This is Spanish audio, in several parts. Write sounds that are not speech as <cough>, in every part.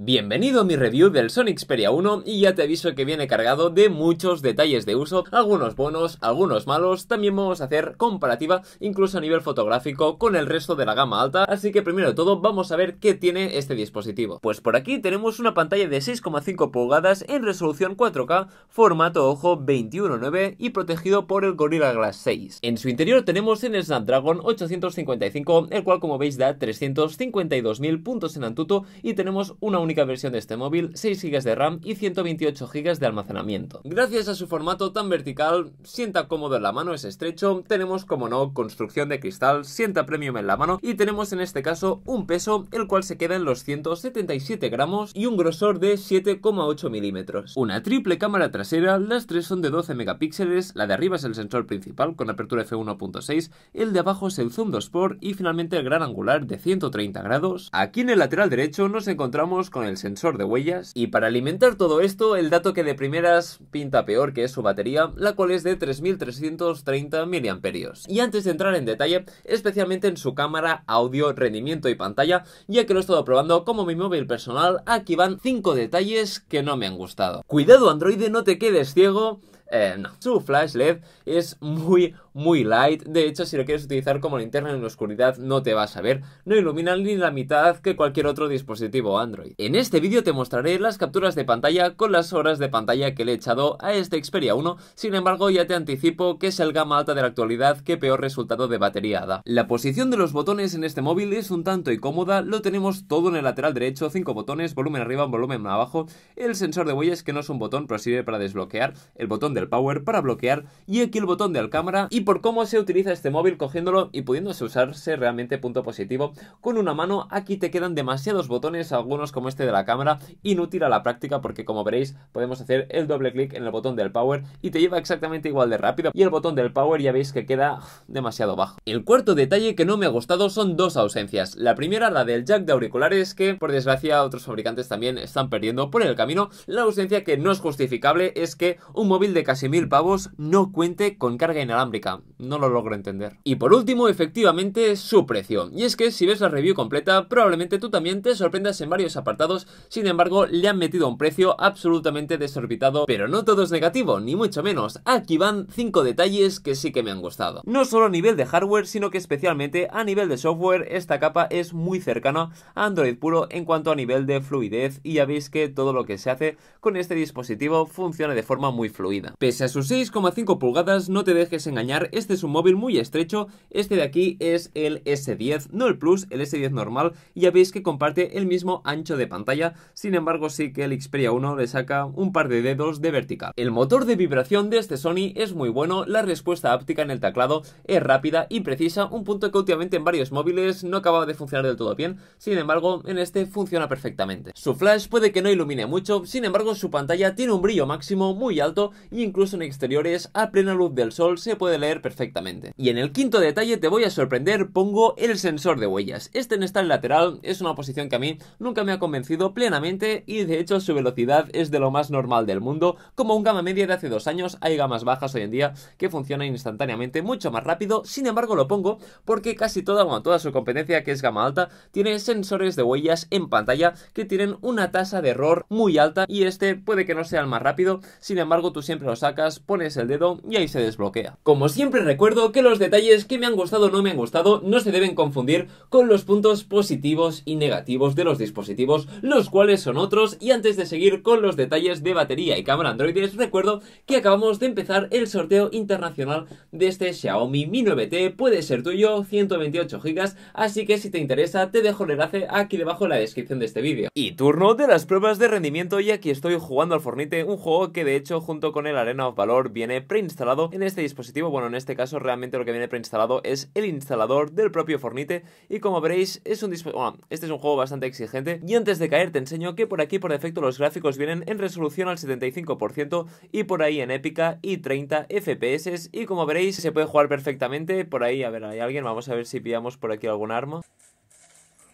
Bienvenido a mi review del Sony Xperia 1 y ya te aviso que viene cargado de muchos detalles de uso, algunos buenos, algunos malos, también vamos a hacer comparativa incluso a nivel fotográfico con el resto de la gama alta, así que primero de todo vamos a ver qué tiene este dispositivo. Pues por aquí tenemos una pantalla de 6,5 pulgadas en resolución 4K, formato ojo 21.9 y protegido por el Gorilla Glass 6. En su interior tenemos el Snapdragon 855, el cual como veis da 352.000 puntos en antuto y tenemos una única versión de este móvil, 6 GB de RAM y 128 GB de almacenamiento. Gracias a su formato tan vertical, sienta cómodo en la mano, es estrecho, tenemos como no construcción de cristal, sienta premium en la mano y tenemos en este caso un peso el cual se queda en los 177 gramos y un grosor de 7,8 milímetros. Una triple cámara trasera, las tres son de 12 megapíxeles, la de arriba es el sensor principal con apertura f1.6, el de abajo es el zoom 2 por y finalmente el gran angular de 130 grados. Aquí en el lateral derecho nos encontramos con con el sensor de huellas. Y para alimentar todo esto, el dato que de primeras pinta peor que es su batería, la cual es de 3.330 mAh. Y antes de entrar en detalle, especialmente en su cámara, audio, rendimiento y pantalla, ya que lo he estado probando como mi móvil personal, aquí van 5 detalles que no me han gustado. Cuidado Android, no te quedes ciego. Eh, Su flash LED es muy, muy light. De hecho, si lo quieres utilizar como linterna en la oscuridad, no te vas a ver. No ilumina ni la mitad que cualquier otro dispositivo Android. En este vídeo te mostraré las capturas de pantalla con las horas de pantalla que le he echado a este Xperia 1. Sin embargo, ya te anticipo que es el gama alta de la actualidad que peor resultado de batería da. La posición de los botones en este móvil es un tanto incómoda. Lo tenemos todo en el lateral derecho, 5 botones, volumen arriba, volumen abajo. El sensor de huellas que no es un botón, pero sirve para desbloquear. El botón de del power para bloquear y aquí el botón de la cámara y por cómo se utiliza este móvil cogiéndolo y pudiéndose usarse realmente punto positivo con una mano aquí te quedan demasiados botones algunos como este de la cámara inútil a la práctica porque como veréis podemos hacer el doble clic en el botón del power y te lleva exactamente igual de rápido y el botón del power ya veis que queda demasiado bajo. El cuarto detalle que no me ha gustado son dos ausencias. La primera la del jack de auriculares que por desgracia otros fabricantes también están perdiendo por el camino. La ausencia que no es justificable es que un móvil de casi mil pavos no cuente con carga inalámbrica. No lo logro entender. Y por último, efectivamente, su precio. Y es que si ves la review completa, probablemente tú también te sorprendas en varios apartados. Sin embargo, le han metido un precio absolutamente desorbitado. Pero no todo es negativo, ni mucho menos. Aquí van cinco detalles que sí que me han gustado. No solo a nivel de hardware, sino que especialmente a nivel de software, esta capa es muy cercana a Android puro en cuanto a nivel de fluidez. Y ya veis que todo lo que se hace con este dispositivo funciona de forma muy fluida. Pese a sus 6,5 pulgadas, no te dejes engañar, este es un móvil muy estrecho, este de aquí es el S10, no el Plus, el S10 normal, y ya veis que comparte el mismo ancho de pantalla, sin embargo sí que el Xperia 1 le saca un par de dedos de vertical. El motor de vibración de este Sony es muy bueno, la respuesta áptica en el teclado es rápida y precisa, un punto que últimamente en varios móviles no acababa de funcionar del todo bien, sin embargo en este funciona perfectamente. Su flash puede que no ilumine mucho, sin embargo su pantalla tiene un brillo máximo muy alto y incluso en exteriores a plena luz del sol se puede leer perfectamente. Y en el quinto detalle te voy a sorprender, pongo el sensor de huellas. Este en esta lateral es una posición que a mí nunca me ha convencido plenamente y de hecho su velocidad es de lo más normal del mundo, como un gama media de hace dos años, hay gamas bajas hoy en día que funcionan instantáneamente mucho más rápido, sin embargo lo pongo porque casi toda, toda su competencia que es gama alta tiene sensores de huellas en pantalla que tienen una tasa de error muy alta y este puede que no sea el más rápido, sin embargo tú siempre lo sacas, pones el dedo y ahí se desbloquea. Como siempre recuerdo que los detalles que me han gustado o no me han gustado no se deben confundir con los puntos positivos y negativos de los dispositivos, los cuales son otros y antes de seguir con los detalles de batería y cámara Android recuerdo que acabamos de empezar el sorteo internacional de este Xiaomi Mi 9T, puede ser tuyo, 128 GB, así que si te interesa te dejo el enlace aquí debajo en la descripción de este vídeo. Y turno de las pruebas de rendimiento y aquí estoy jugando al Fornite, un juego que de hecho junto con el Arena of Valor viene preinstalado en este dispositivo. Bueno, en este caso realmente lo que viene preinstalado es el instalador del propio Fornite y como veréis es un bueno, este es un juego bastante exigente y antes de caer te enseño que por aquí por defecto los gráficos vienen en resolución al 75% y por ahí en épica y 30 FPS y como veréis se puede jugar perfectamente por ahí, a ver, hay alguien, vamos a ver si pillamos por aquí algún arma.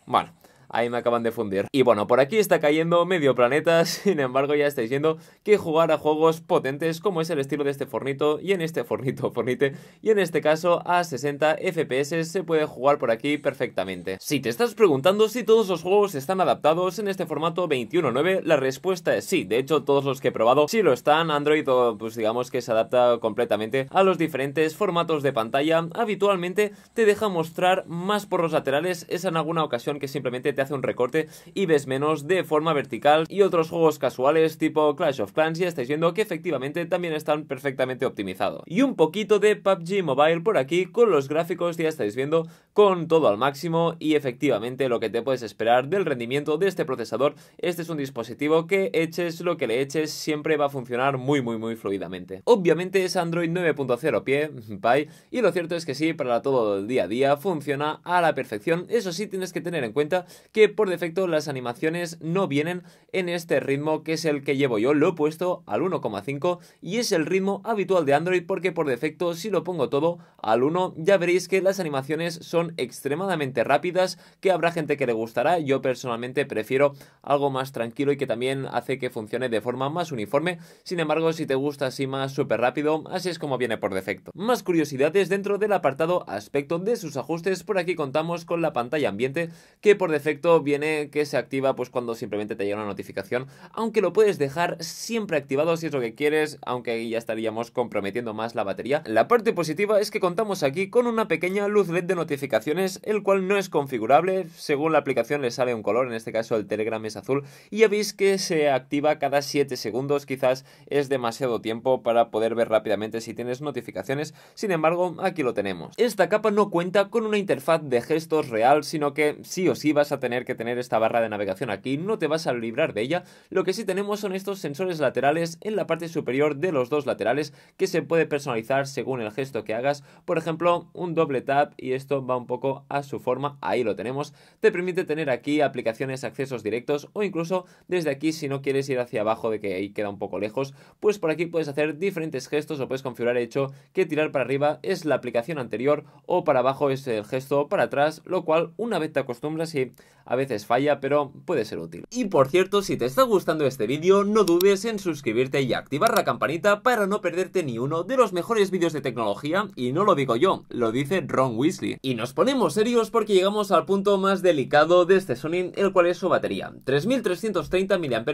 Vale ahí me acaban de fundir. Y bueno, por aquí está cayendo medio planeta, <laughs> sin embargo ya estáis viendo que jugar a juegos potentes como es el estilo de este fornito y en este fornito, <laughs> fornite, y en este caso a 60 FPS se puede jugar por aquí perfectamente. Si te estás preguntando si todos los juegos están adaptados en este formato 21.9, la respuesta es sí, de hecho todos los que he probado sí lo están, Android pues digamos que se adapta completamente a los diferentes formatos de pantalla, habitualmente te deja mostrar más por los laterales, es en alguna ocasión que simplemente te hace un recorte y ves menos de forma vertical y otros juegos casuales tipo Clash of Clans ya estáis viendo que efectivamente también están perfectamente optimizados. Y un poquito de PUBG Mobile por aquí con los gráficos ya estáis viendo con todo al máximo y efectivamente lo que te puedes esperar del rendimiento de este procesador. Este es un dispositivo que eches lo que le eches siempre va a funcionar muy muy muy fluidamente. Obviamente es Android 9.0 pie, <laughs> y lo cierto es que sí, para todo el día a día funciona a la perfección. Eso sí tienes que tener en cuenta que por defecto las animaciones no vienen en este ritmo que es el que llevo yo, lo he puesto al 1,5 y es el ritmo habitual de Android porque por defecto si lo pongo todo al 1 ya veréis que las animaciones son extremadamente rápidas, que habrá gente que le gustará, yo personalmente prefiero algo más tranquilo y que también hace que funcione de forma más uniforme, sin embargo si te gusta así más súper rápido, así es como viene por defecto. Más curiosidades dentro del apartado aspecto de sus ajustes, por aquí contamos con la pantalla ambiente que por defecto viene que se activa pues cuando simplemente te llega una notificación, aunque lo puedes dejar siempre activado si es lo que quieres, aunque ya estaríamos comprometiendo más la batería. La parte positiva es que contamos aquí con una pequeña luz LED de notificaciones, el cual no es configurable, según la aplicación le sale un color, en este caso el Telegram es azul, y ya veis que se activa cada 7 segundos, quizás es demasiado tiempo para poder ver rápidamente si tienes notificaciones, sin embargo aquí lo tenemos. Esta capa no cuenta con una interfaz de gestos real, sino que sí o sí vas a tener que tener esta barra de navegación aquí, no te vas a librar de ella. Lo que sí tenemos son estos sensores laterales en la parte superior de los dos laterales que se puede personalizar según el gesto que hagas. Por ejemplo, un doble tap y esto va un poco a su forma, ahí lo tenemos. Te permite tener aquí aplicaciones, accesos directos o incluso desde aquí si no quieres ir hacia abajo de que ahí queda un poco lejos, pues por aquí puedes hacer diferentes gestos o puedes configurar hecho que tirar para arriba es la aplicación anterior o para abajo es el gesto para atrás, lo cual una vez te acostumbras y a veces falla, pero puede ser útil. Y por cierto, si te está gustando este vídeo, no dudes en suscribirte y activar la campanita para no perderte ni uno de los mejores vídeos de tecnología, y no lo digo yo, lo dice Ron Weasley. Y nos ponemos serios porque llegamos al punto más delicado de este Sony, el cual es su batería. 3330 mAh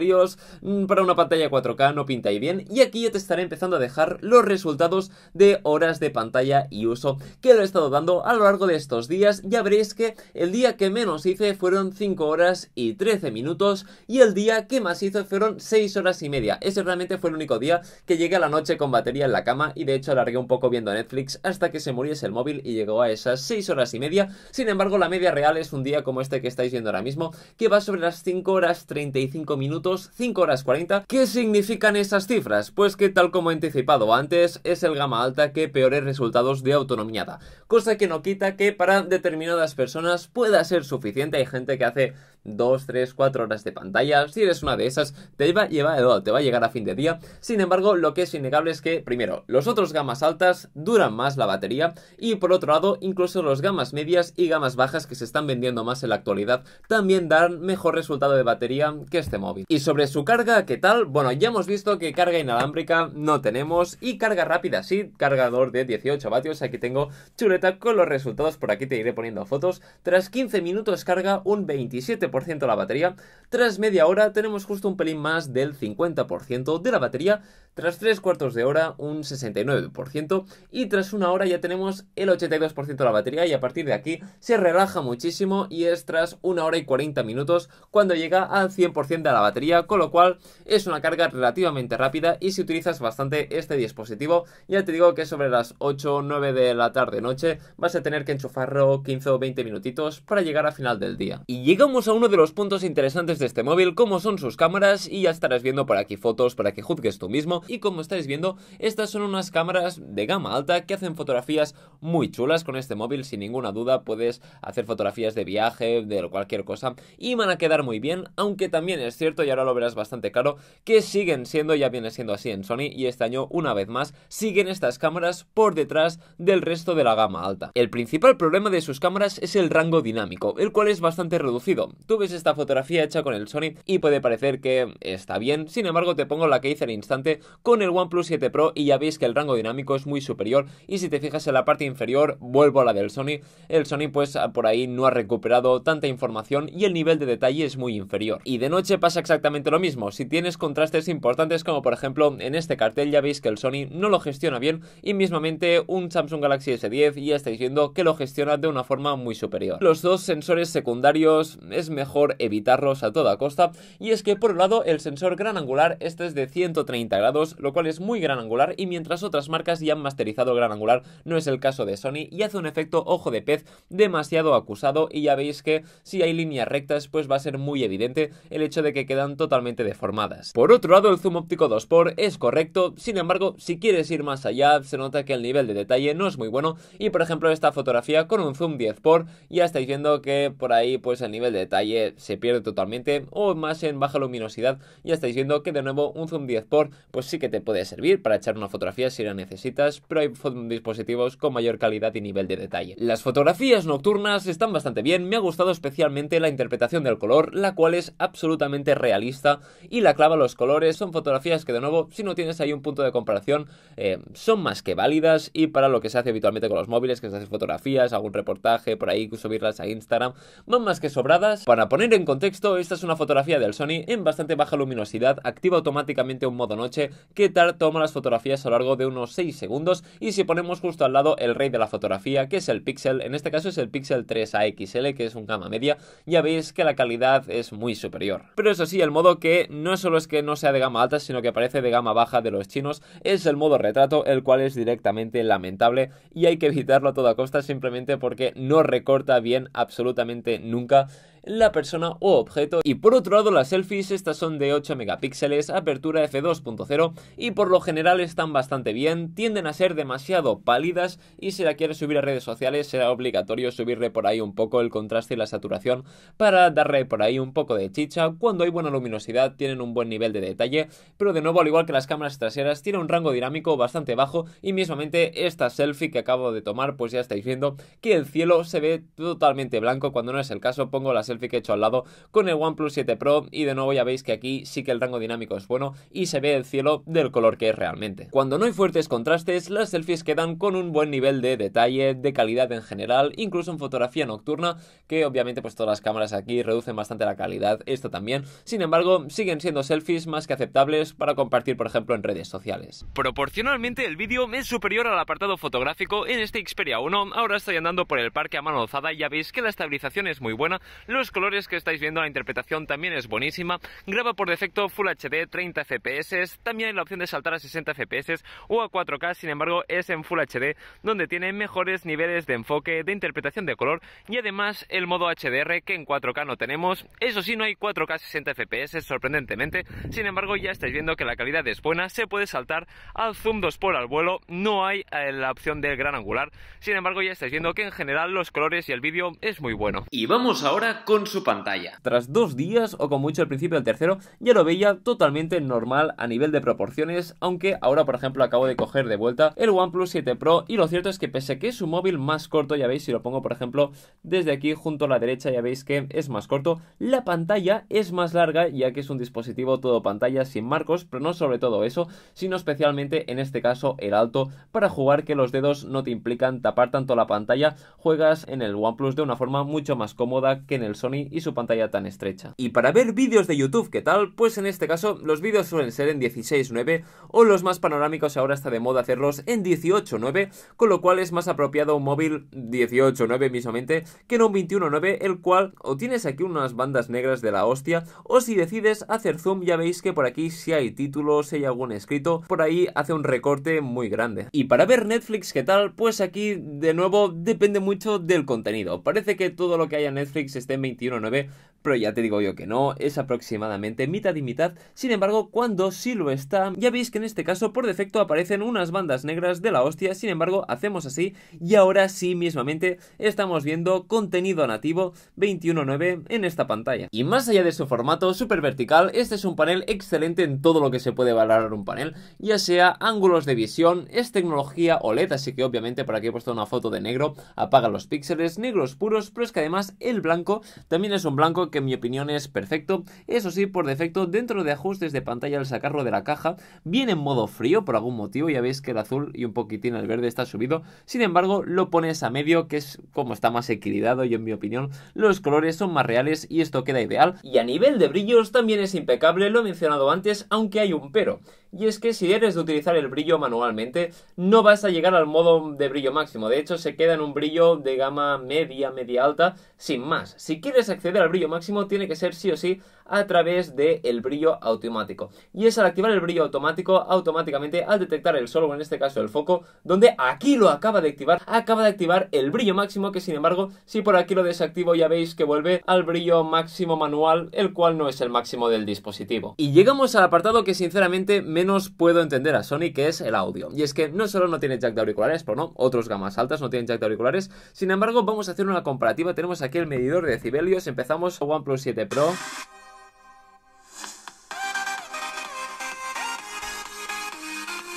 mm, para una pantalla 4K no pinta ahí bien, y aquí ya te estaré empezando a dejar los resultados de horas de pantalla y uso que lo he estado dando a lo largo de estos días, ya veréis que el día que menos hice fueron 5 horas y 13 minutos y el día que más hizo fueron 6 horas y media. Ese realmente fue el único día que llegué a la noche con batería en la cama y de hecho alargué un poco viendo Netflix hasta que se muriese el móvil y llegó a esas 6 horas y media. Sin embargo, la media real es un día como este que estáis viendo ahora mismo, que va sobre las 5 horas 35 minutos, 5 horas 40. ¿Qué significan esas cifras? Pues que tal como he anticipado antes, es el gama alta que peores resultados de autonomía da. Cosa que no quita que para determinadas personas pueda ser suficiente. Hay gente que hace 2, 3, 4 horas de pantalla. Si eres una de esas, te va, llevar, te va a llegar a fin de día. Sin embargo, lo que es innegable es que, primero, los otros gamas altas duran más la batería y por otro lado, incluso los gamas medias y gamas bajas que se están vendiendo más en la actualidad también dan mejor resultado de batería que este móvil. Y sobre su carga, ¿qué tal? Bueno, ya hemos visto que carga inalámbrica no tenemos y carga rápida sí, cargador de 18 vatios, aquí tengo chuleta con los resultados, por aquí te iré poniendo fotos. Tras 15 minutos carga un 27% la batería. Tras media hora tenemos justo un pelín más del 50% de la batería. Tras tres cuartos de hora un 69%. Y tras una hora ya tenemos el 82% de la batería y a partir de aquí se relaja muchísimo y es tras una hora y 40 minutos cuando llega al 100% de la batería. Con lo cual es una carga relativamente rápida y si utilizas bastante este dispositivo ya te digo que sobre las 8 o 9 de la tarde noche vas a tener que enchufarlo 15 o 20 minutitos para llegar a final del día. Y llegamos a un uno de los puntos interesantes de este móvil, como son sus cámaras, y ya estarás viendo por aquí fotos para que juzgues tú mismo. Y como estáis viendo, estas son unas cámaras de gama alta que hacen fotografías muy chulas con este móvil, sin ninguna duda puedes hacer fotografías de viaje, de cualquier cosa, y van a quedar muy bien, aunque también es cierto, y ahora lo verás bastante claro, que siguen siendo, ya viene siendo así en Sony, y este año, una vez más, siguen estas cámaras por detrás del resto de la gama alta. El principal problema de sus cámaras es el rango dinámico, el cual es bastante reducido. Tú ves esta fotografía hecha con el Sony y puede parecer que está bien, sin embargo te pongo la que hice al instante con el OnePlus 7 Pro y ya veis que el rango dinámico es muy superior y si te fijas en la parte inferior, vuelvo a la del Sony, el Sony pues por ahí no ha recuperado tanta información y el nivel de detalle es muy inferior. Y de noche pasa exactamente lo mismo, si tienes contrastes importantes como por ejemplo en este cartel ya veis que el Sony no lo gestiona bien y mismamente un Samsung Galaxy S10 ya estáis viendo que lo gestiona de una forma muy superior. Los dos sensores secundarios es mejor mejor evitarlos a toda costa. Y es que por un lado el sensor gran angular, este es de 130 grados, lo cual es muy gran angular y mientras otras marcas ya han masterizado gran angular, no es el caso de Sony y hace un efecto ojo de pez demasiado acusado y ya veis que si hay líneas rectas pues va a ser muy evidente el hecho de que quedan totalmente deformadas. Por otro lado el zoom óptico 2 x es correcto, sin embargo si quieres ir más allá se nota que el nivel de detalle no es muy bueno y por ejemplo esta fotografía con un zoom 10 x ya estáis viendo que por ahí pues el nivel de detalle eh, se pierde totalmente o más en baja luminosidad ya estáis viendo que de nuevo un zoom 10 por pues sí que te puede servir para echar una fotografía si la necesitas pero hay dispositivos con mayor calidad y nivel de detalle. Las fotografías nocturnas están bastante bien, me ha gustado especialmente la interpretación del color la cual es absolutamente realista y la clava los colores son fotografías que de nuevo si no tienes ahí un punto de comparación eh, son más que válidas y para lo que se hace habitualmente con los móviles que se hace fotografías, algún reportaje por ahí subirlas a Instagram, van más que sobradas para poner en contexto, esta es una fotografía del Sony en bastante baja luminosidad, activa automáticamente un modo noche que tal toma las fotografías a lo largo de unos 6 segundos y si ponemos justo al lado el rey de la fotografía, que es el Pixel, en este caso es el Pixel 3AXL, que es un gama media, ya veis que la calidad es muy superior. Pero eso sí, el modo que no solo es que no sea de gama alta, sino que parece de gama baja de los chinos, es el modo retrato, el cual es directamente lamentable y hay que evitarlo a toda costa simplemente porque no recorta bien absolutamente nunca la persona o objeto. Y por otro lado, las selfies, estas son de 8 megapíxeles, apertura f2.0 y por lo general están bastante bien, tienden a ser demasiado pálidas y si la quieres subir a redes sociales será obligatorio subirle por ahí un poco el contraste y la saturación para darle por ahí un poco de chicha. Cuando hay buena luminosidad tienen un buen nivel de detalle, pero de nuevo al igual que las cámaras traseras tiene un rango dinámico bastante bajo y mismamente esta selfie que acabo de tomar pues ya estáis viendo que el cielo se ve totalmente blanco cuando no es el caso pongo las selfie que he hecho al lado con el OnePlus 7 Pro y de nuevo ya veis que aquí sí que el rango dinámico es bueno y se ve el cielo del color que es realmente. Cuando no hay fuertes contrastes, las selfies quedan con un buen nivel de detalle, de calidad en general, incluso en fotografía nocturna, que obviamente pues todas las cámaras aquí reducen bastante la calidad, esto también. Sin embargo, siguen siendo selfies más que aceptables para compartir, por ejemplo, en redes sociales. Proporcionalmente el vídeo es superior al apartado fotográfico en este Xperia 1. Ahora estoy andando por el parque a mano alzada y ya veis que la estabilización es muy buena, los colores que estáis viendo, la interpretación también es buenísima. Graba por defecto Full HD 30 FPS, también hay la opción de saltar a 60 FPS o a 4K, sin embargo es en Full HD donde tiene mejores niveles de enfoque, de interpretación de color y además el modo HDR que en 4K no tenemos. Eso sí, no hay 4K 60 FPS sorprendentemente, sin embargo ya estáis viendo que la calidad es buena, se puede saltar al zoom 2 por al vuelo, no hay eh, la opción del gran angular, sin embargo ya estáis viendo que en general los colores y el vídeo es muy bueno. Y vamos ahora con con su pantalla. Tras dos días, o con mucho el principio del tercero, ya lo veía totalmente normal a nivel de proporciones, aunque ahora por ejemplo acabo de coger de vuelta el OnePlus 7 Pro y lo cierto es que pese a que es un móvil más corto, ya veis si lo pongo por ejemplo desde aquí junto a la derecha, ya veis que es más corto, la pantalla es más larga ya que es un dispositivo todo pantalla sin marcos, pero no sobre todo eso, sino especialmente en este caso el alto para jugar que los dedos no te implican tapar tanto la pantalla, juegas en el OnePlus de una forma mucho más cómoda que en el Sony y su pantalla tan estrecha. Y para ver vídeos de YouTube, ¿qué tal? Pues en este caso, los vídeos suelen ser en 16.9 o los más panorámicos ahora está de moda hacerlos en 18.9, con lo cual es más apropiado un móvil 18.9 mismamente que no un 21.9, el cual o tienes aquí unas bandas negras de la hostia, o si decides hacer zoom ya veis que por aquí si hay títulos, si hay algún escrito, por ahí hace un recorte muy grande. Y para ver Netflix, ¿qué tal? Pues aquí de nuevo depende mucho del contenido. Parece que todo lo que haya en Netflix esté en 21-9 pero ya te digo yo que no, es aproximadamente mitad y mitad. Sin embargo, cuando sí lo está, ya veis que en este caso por defecto aparecen unas bandas negras de la hostia, sin embargo, hacemos así y ahora sí mismamente estamos viendo contenido nativo 21.9 en esta pantalla. Y más allá de su formato súper vertical, este es un panel excelente en todo lo que se puede valorar un panel, ya sea ángulos de visión, es tecnología OLED, así que obviamente por aquí he puesto una foto de negro, apaga los píxeles, negros puros, pero es que además el blanco también es un blanco que en mi opinión es perfecto. Eso sí, por defecto, dentro de ajustes de pantalla al sacarlo de la caja, viene en modo frío por algún motivo. Ya veis que el azul y un poquitín el verde está subido. Sin embargo, lo pones a medio, que es como está más equilibrado y en mi opinión los colores son más reales y esto queda ideal. Y a nivel de brillos también es impecable, lo he mencionado antes, aunque hay un pero. Y es que si eres de utilizar el brillo manualmente, no vas a llegar al modo de brillo máximo. De hecho, se queda en un brillo de gama media, media alta, sin más. Si quieres acceder al brillo máximo, tiene que ser sí o sí a través del el brillo automático. Y es al activar el brillo automático, automáticamente al detectar el sol, en este caso el foco, donde aquí lo acaba de activar, acaba de activar el brillo máximo, que sin embargo, si por aquí lo desactivo ya veis que vuelve al brillo máximo manual, el cual no es el máximo del dispositivo. Y llegamos al apartado que sinceramente menos puedo entender a Sony, que es el audio. Y es que no solo no tiene jack de auriculares, por no, otros gamas altas no tienen jack de auriculares. Sin embargo, vamos a hacer una comparativa. Tenemos aquí el medidor de decibelios, empezamos OnePlus 7 Pro.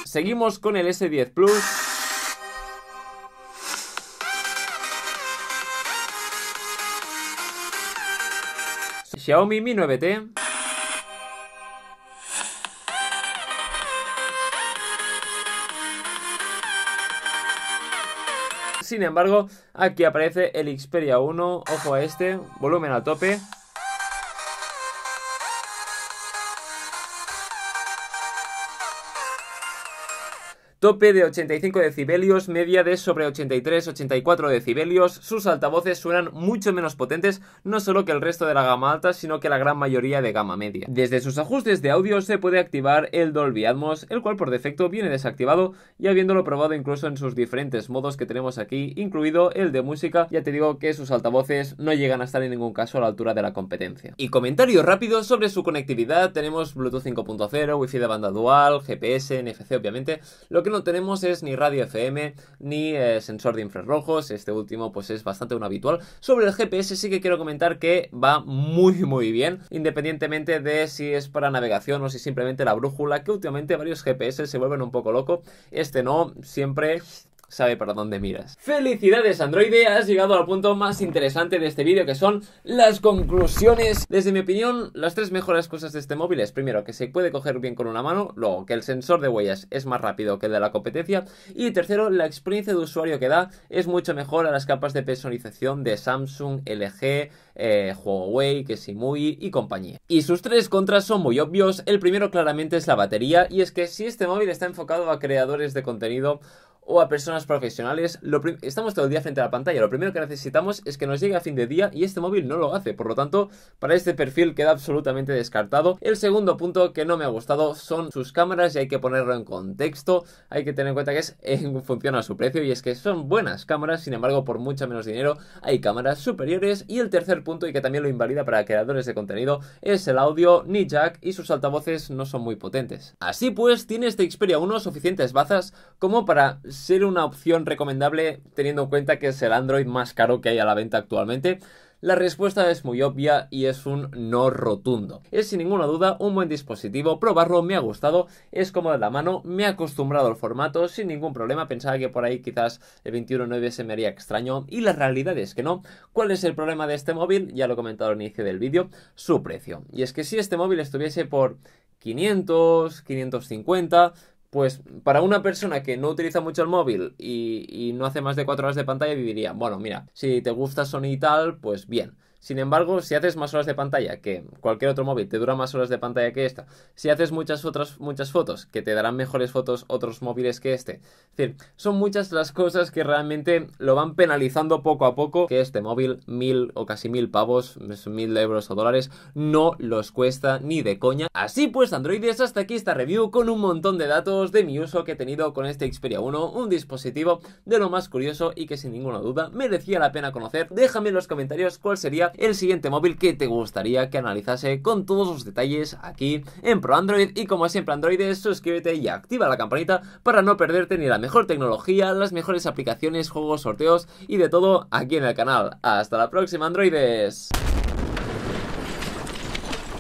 Seguimos con el S10 Plus. Xiaomi Mi 9T. Sin embargo, aquí aparece el Xperia 1, ojo a este, volumen a tope, Tope de 85 decibelios, media de sobre 83-84 decibelios. Sus altavoces suenan mucho menos potentes, no solo que el resto de la gama alta, sino que la gran mayoría de gama media. Desde sus ajustes de audio se puede activar el Dolby Atmos, el cual por defecto viene desactivado y habiéndolo probado incluso en sus diferentes modos que tenemos aquí, incluido el de música, ya te digo que sus altavoces no llegan a estar en ningún caso a la altura de la competencia. Y comentario rápido sobre su conectividad, tenemos Bluetooth 5.0, Wi-Fi de banda dual, GPS, NFC obviamente, lo que no tenemos es ni radio FM, ni eh, sensor de infrarrojos, este último pues es bastante un habitual. Sobre el GPS sí que quiero comentar que va muy muy bien, independientemente de si es para navegación o si simplemente la brújula, que últimamente varios GPS se vuelven un poco loco, este no, siempre sabe para dónde miras. ¡Felicidades, androide! Has llegado al punto más interesante de este vídeo, que son las conclusiones. Desde mi opinión, las tres mejores cosas de este móvil es, primero, que se puede coger bien con una mano, luego, que el sensor de huellas es más rápido que el de la competencia, y tercero, la experiencia de usuario que da es mucho mejor a las capas de personalización de Samsung, LG, eh, Huawei, que si muy y compañía. Y sus tres contras son muy obvios. El primero claramente es la batería y es que si este móvil está enfocado a creadores de contenido o a personas profesionales, estamos todo el día frente a la pantalla. Lo primero que necesitamos es que nos llegue a fin de día y este móvil no lo hace. Por lo tanto, para este perfil queda absolutamente descartado. El segundo punto que no me ha gustado son sus cámaras y hay que ponerlo en contexto. Hay que tener en cuenta que es <laughs> en función a su precio y es que son buenas cámaras, sin embargo, por mucho menos dinero hay cámaras superiores. Y el tercer punto, y que también lo invalida para creadores de contenido, es el audio ni jack y sus altavoces no son muy potentes. Así pues, tiene este Xperia 1 suficientes bazas como para ser una opción recomendable teniendo en cuenta que es el Android más caro que hay a la venta actualmente? La respuesta es muy obvia y es un no rotundo. Es sin ninguna duda un buen dispositivo, probarlo me ha gustado, es como en la mano, me he acostumbrado al formato sin ningún problema, pensaba que por ahí quizás el 21.9 se me haría extraño y la realidad es que no. ¿Cuál es el problema de este móvil? Ya lo he comentado al inicio del vídeo, su precio. Y es que si este móvil estuviese por 500, 550, pues para una persona que no utiliza mucho el móvil y, no hace más de cuatro horas de pantalla, viviría, bueno, mira, si te gusta Sony y tal, pues bien. Sin embargo, si haces más horas de pantalla, que cualquier otro móvil te dura más horas de pantalla que esta, si haces muchas otras muchas fotos, que te darán mejores fotos otros móviles que este. Es decir, son muchas las cosas que realmente lo van penalizando poco a poco, que este móvil, mil o casi mil pavos, mil euros o dólares, no los cuesta ni de coña. Así pues, androides, hasta aquí esta review con un montón de datos de mi uso que he tenido con este Xperia 1, un dispositivo de lo más curioso y que sin ninguna duda merecía la pena conocer. Déjame en los comentarios cuál sería el siguiente móvil que te gustaría que analizase con todos los detalles aquí en Pro Android. Y como siempre, androides, suscríbete y activa la campanita para no perderte ni la mejor tecnología, las mejores aplicaciones, juegos, sorteos y de todo aquí en el canal. Hasta la próxima, Androides.